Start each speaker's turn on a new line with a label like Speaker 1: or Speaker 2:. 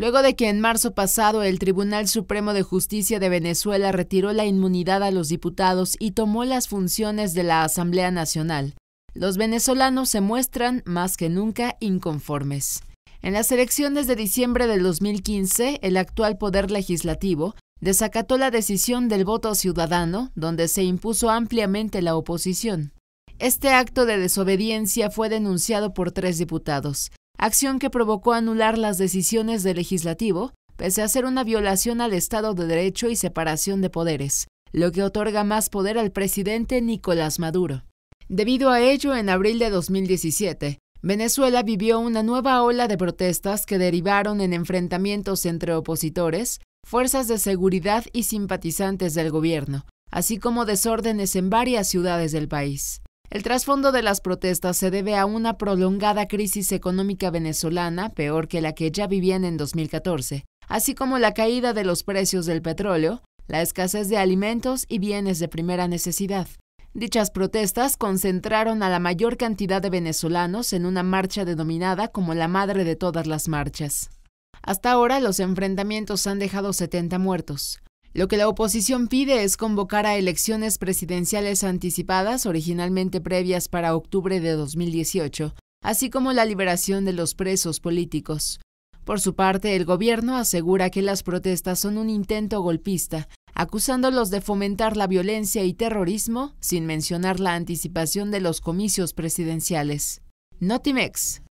Speaker 1: Luego de que en marzo pasado el Tribunal Supremo de Justicia de Venezuela retiró la inmunidad a los diputados y tomó las funciones de la Asamblea Nacional, los venezolanos se muestran más que nunca inconformes. En las elecciones de diciembre de 2015, el actual Poder Legislativo desacató la decisión del voto ciudadano, donde se impuso ampliamente la oposición. Este acto de desobediencia fue denunciado por tres diputados, acción que provocó anular las decisiones del legislativo, pese a ser una violación al Estado de Derecho y separación de poderes, lo que otorga más poder al presidente Nicolás Maduro. Debido a ello, en abril de 2017, Venezuela vivió una nueva ola de protestas que derivaron en enfrentamientos entre opositores, fuerzas de seguridad y simpatizantes del gobierno, así como desórdenes en varias ciudades del país. El trasfondo de las protestas se debe a una prolongada crisis económica venezolana, peor que la que ya vivían en 2014, así como la caída de los precios del petróleo, la escasez de alimentos y bienes de primera necesidad. Dichas protestas concentraron a la mayor cantidad de venezolanos en una marcha denominada como la madre de todas las marchas. Hasta ahora los enfrentamientos han dejado 70 muertos, lo que la oposición pide es convocar a elecciones presidenciales anticipadas, originalmente previas para octubre de 2018, así como la liberación de los presos políticos. Por su parte, el gobierno asegura que las protestas son un intento golpista, acusándolos de fomentar la violencia y terrorismo, sin mencionar la anticipación de los comicios presidenciales. Notimex,